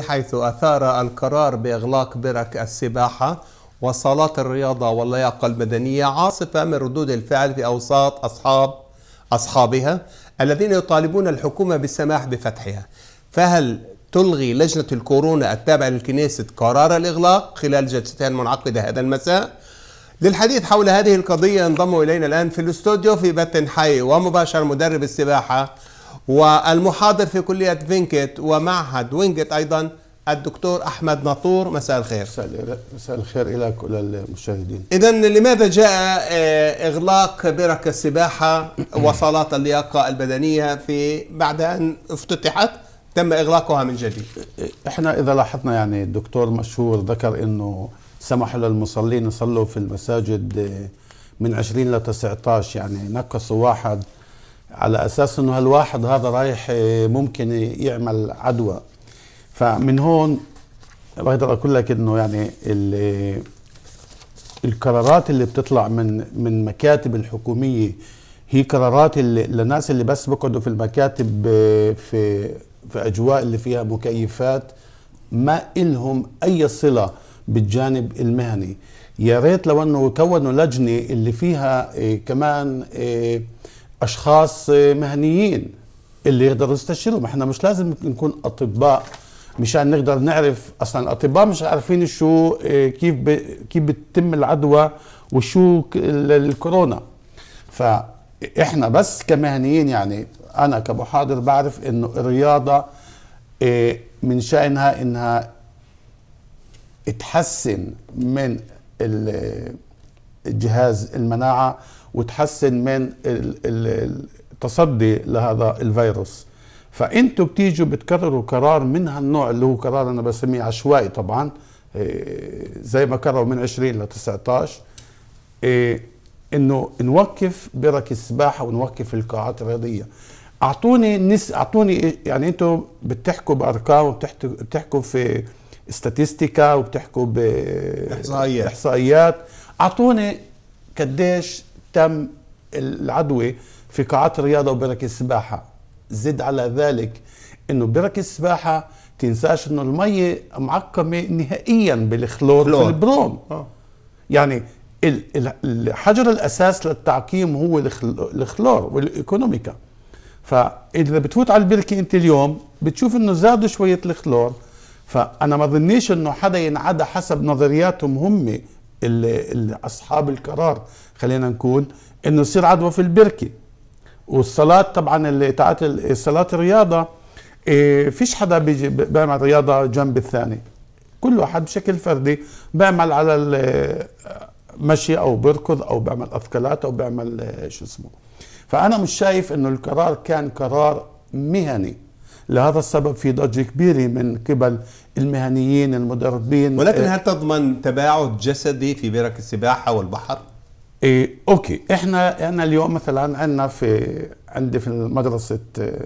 حيث أثار القرار بإغلاق برك السباحة وصالات الرياضة واللياقة المدنية عاصفة من ردود الفعل في أوساط أصحاب أصحابها الذين يطالبون الحكومة بالسماح بفتحها فهل تلغي لجنة الكورونا التابعة للكنيسة قرار الإغلاق خلال جلستها المنعقدة هذا المساء للحديث حول هذه القضية انضموا إلينا الآن في الاستوديو في بث حي ومباشر مدرب السباحة والمحاضر في كلية فينكت ومعهد وينكت أيضا الدكتور أحمد نطور مساء الخير مساء الخير إليك كل المشاهدين إذا لماذا جاء آه، إغلاق برك السباحة وصالات اللياقة البدنية في بعد أن افتتحت تم إغلاقها من جديد إحنا إذا لاحظنا يعني الدكتور مشهور ذكر أنه سمحوا للمصلين يصلوا في المساجد آه، من 20 ل 19 يعني نقصوا واحد على اساس انه هالواحد هذا رايح آه، ممكن يعمل عدوى فمن هون بقدر اقول لك انه يعني آه، القرارات اللي بتطلع من من مكاتب الحكوميه هي قرارات اللي للناس اللي بس بيقعدوا في المكاتب آه، في في اجواء اللي فيها مكيفات ما إلهم اي صله بالجانب المهني يا ريت لو انه كونوا لجنه اللي فيها إيه كمان إيه اشخاص مهنيين اللي يقدروا يستشيرهم احنا مش لازم نكون اطباء مشان نقدر نعرف اصلا الاطباء مش عارفين شو آه، كيف ب... كيف بتتم العدوى وشو الكورونا فاحنا بس كمهنيين يعني انا كمحاضر بعرف انه الرياضه آه، من شانها انها تحسن من جهاز المناعه وتحسن من التصدي لهذا الفيروس فانتوا بتيجوا بتكرروا قرار من هالنوع اللي هو قرار انا بسميه عشوائي طبعا إيه، زي ما كرروا من 20 ل 19 إيه، انه نوقف برك السباحه ونوقف القاعات الرياضيه اعطوني نس اعطوني إيه، يعني انتم بتحكوا بارقام وبتحكوا في استاتيستيكا وبتحكوا باحصائيات احصائيات اعطوني قديش تم العدوى في قاعات الرياضة وبرك السباحة زد على ذلك انه برك السباحة تنساش انه المية معقمة نهائيا بالخلور في البروم آه. يعني الحجر الاساس للتعقيم هو الخلور والايكونوميكا فاذا بتفوت على البركه انت اليوم بتشوف انه زادوا شويه الخلور فانا ما ظنيش انه حدا ينعدى حسب نظرياتهم هم اصحاب القرار خلينا نقول انه يصير عدوى في البركه والصلاه طبعا اللي تاعت الصلاه الرياضه إيه فيش حدا بيجي بيعمل رياضه جنب الثاني كل واحد بشكل فردي بيعمل على مشي او بركض او بيعمل اثقالات او بيعمل إيه، شو اسمه فانا مش شايف انه القرار كان قرار مهني لهذا السبب في ضجه كبيره من قبل المهنيين المدربين ولكن إيه. هل تضمن تباعد جسدي في برك السباحه والبحر إيه اوكي احنا احنا اليوم مثلا عندنا في عندي في مدرسه إيه،,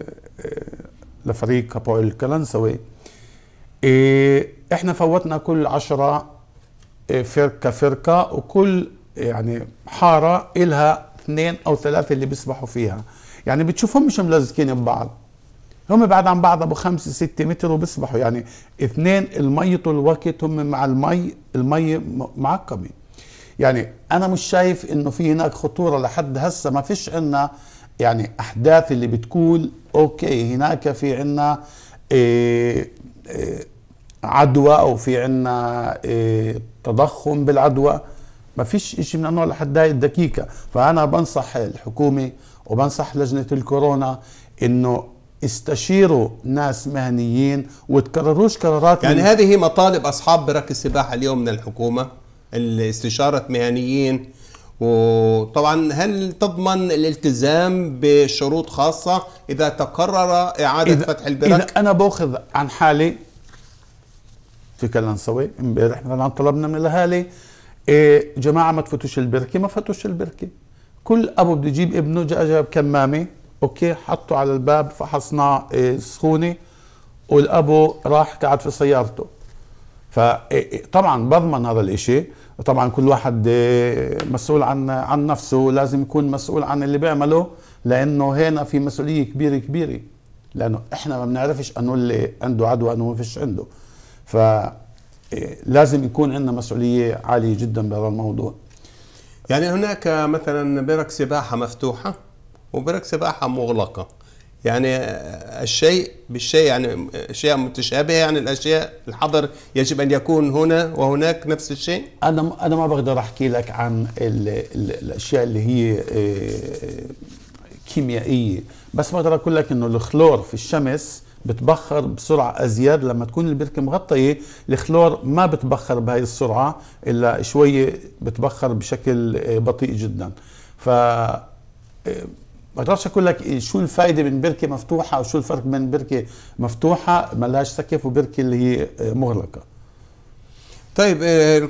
إيه لفريق كابويل الكلنسوي إيه احنا فوتنا كل عشرة إيه فرقه فرقه وكل يعني حاره إلها اثنين او ثلاثه اللي بيسبحوا فيها يعني بتشوفهم مش ملزقين ببعض هم بعد عن بعض ابو خمسة ستة متر وبيسبحوا يعني اثنين المي طول الوقت هم مع المي المي معقمين يعني انا مش شايف انه في هناك خطوره لحد هسه ما فيش عندنا يعني احداث اللي بتقول اوكي هناك في عندنا إيه،, إيه عدوى او في عندنا إيه تضخم بالعدوى ما فيش شيء من النوع لحد هاي الدقيقه فانا بنصح الحكومه وبنصح لجنه الكورونا انه استشيروا ناس مهنيين وتكرروش قرارات يعني هذه مطالب اصحاب برك السباحه اليوم من الحكومه استشارة مهنيين وطبعا هل تضمن الالتزام بشروط خاصة إذا تقرر إعادة إذا فتح البرك؟ إذا أنا باخذ عن حالي في نسوي امبارح مثلا طلبنا من الاهالي إيه جماعه ما تفوتوش البركه ما فوتوش البركه كل ابو بده يجيب ابنه جاء جاب كمامه اوكي حطه على الباب فحصناه إيه سخونه والابو راح قعد في سيارته فطبعا إيه، إيه، بضمن هذا الاشي طبعا كل واحد آه، مسؤول عن عن نفسه لازم يكون مسؤول عن اللي بيعمله لانه هنا في مسؤوليه كبيره كبيره لانه احنا ما بنعرفش انه اللي عنده عدوى انه ما فيش عنده ف آه، لازم يكون عندنا مسؤوليه عاليه جدا بهذا الموضوع يعني هناك مثلا برك سباحه مفتوحه وبرك سباحه مغلقه يعني الشيء بالشيء يعني اشياء متشابهه يعني الاشياء الحظر يجب ان يكون هنا وهناك نفس الشيء انا انا ما بقدر احكي لك عن الـ الـ الاشياء اللي هي آه، كيميائيه بس بقدر اقول لك انه الخلور في الشمس بتبخر بسرعة أزيد لما تكون البركة مغطية الخلور ما بتبخر بهاي السرعة إلا شوية بتبخر بشكل آه، بطيء جدا ف آه، ما بقدرش اقول لك شو الفائده من بركه مفتوحه او شو الفرق بين بركه مفتوحه ما لهاش سقف وبركه اللي هي مغلقه طيب آه،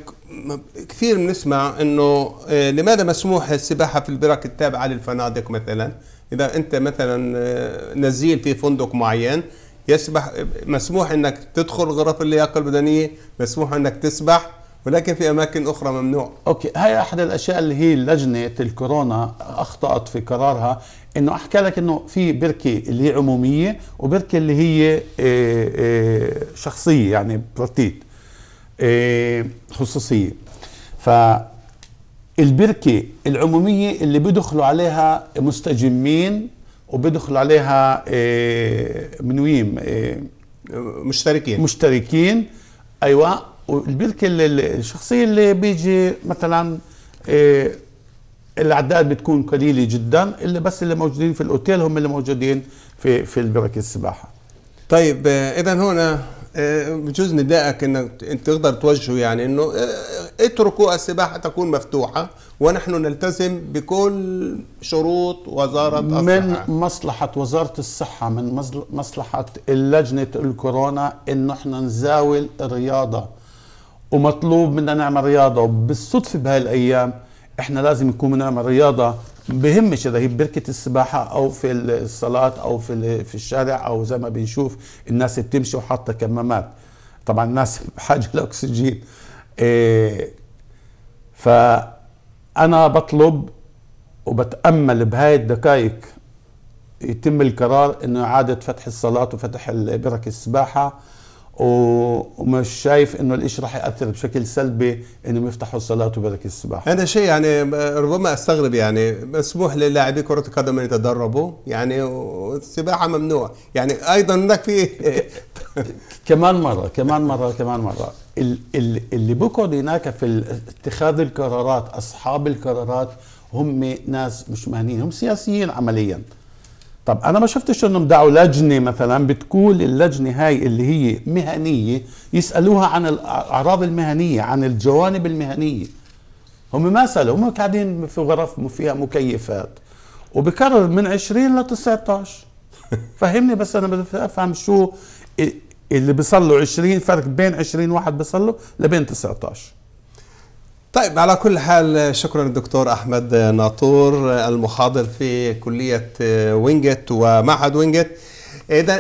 كثير بنسمع انه آه، لماذا مسموح السباحه في البرك التابعه للفنادق مثلا اذا انت مثلا آه، نزيل في فندق معين يسبح مسموح انك تدخل غرف اللياقه البدنيه مسموح انك تسبح ولكن في اماكن اخرى ممنوع اوكي هي احد الاشياء اللي هي لجنه الكورونا اخطات في قرارها انه احكى لك انه في بركه اللي هي عموميه وبركه اللي هي إيه إيه شخصيه يعني برتيت إيه خصوصيه ف البركه العموميه اللي بيدخلوا عليها مستجمين وبيدخلوا عليها آه، منويم آه، مشتركين مشتركين ايوه والبركه الشخصيه اللي بيجي مثلا إيه، الاعداد بتكون قليله جدا اللي بس اللي موجودين في الاوتيل هم اللي موجودين في في البركه السباحه طيب إيه، اذا هنا إيه، بجوز ندائك انك انت تقدر توجهه يعني انه اتركوا السباحه تكون مفتوحه ونحن نلتزم بكل شروط وزاره الصحه من مصلحه وزاره الصحه من مصلحه اللجنه الكورونا انه احنا نزاول الرياضه ومطلوب منا نعمل رياضه وبالصدفه بهاي الايام احنا لازم نكون بنعمل رياضه بهمش اذا هي بركه السباحه او في الصلاه او في في الشارع او زي ما بنشوف الناس بتمشي وحاطه كمامات طبعا الناس بحاجه لاكسجين ف إيه، فانا بطلب وبتامل بهاي الدقائق يتم القرار انه اعاده فتح الصلاه وفتح بركه السباحه ومش شايف انه الاشي رح ياثر بشكل سلبي انهم يفتحوا الصالات وبدك السباحه. هذا شيء يعني ربما استغرب يعني مسموح للاعبي كره القدم ان يتدربوا يعني والسباحه ممنوع يعني ايضا هناك في كمان مره كمان مره كمان مره اللي بقعد هناك في اتخاذ القرارات اصحاب القرارات هم ناس مش مهنيين هم سياسيين عمليا طب انا ما شفتش انهم دعوا لجنه مثلا بتقول اللجنه هاي اللي هي مهنيه يسالوها عن الاعراض المهنيه عن الجوانب المهنيه هم ما سالوا هم قاعدين في غرف فيها مكيفات وبكرر من 20 ل 19 فهمني بس انا بدي افهم شو اللي بيصلوا 20 فرق بين 20 واحد بيصلوا لبين 19 طيب على كل حال شكرا الدكتور احمد ناطور المحاضر في كليه وينجت ومعهد وينجت اذا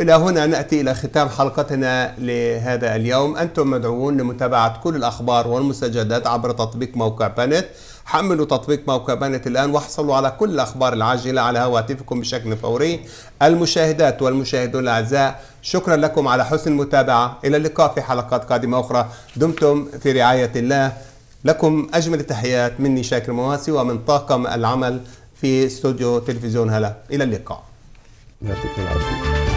الى هنا ناتي الى ختام حلقتنا لهذا اليوم انتم مدعوون لمتابعه كل الاخبار والمستجدات عبر تطبيق موقع بانت حملوا تطبيق موقع بانت الآن واحصلوا على كل الأخبار العاجلة على هواتفكم بشكل فوري المشاهدات والمشاهدون الأعزاء شكرا لكم على حسن المتابعة إلى اللقاء في حلقات قادمة أخرى دمتم في رعاية الله لكم أجمل التحيات مني شاكر مواسي ومن طاقم العمل في استوديو تلفزيون هلا إلى اللقاء العافية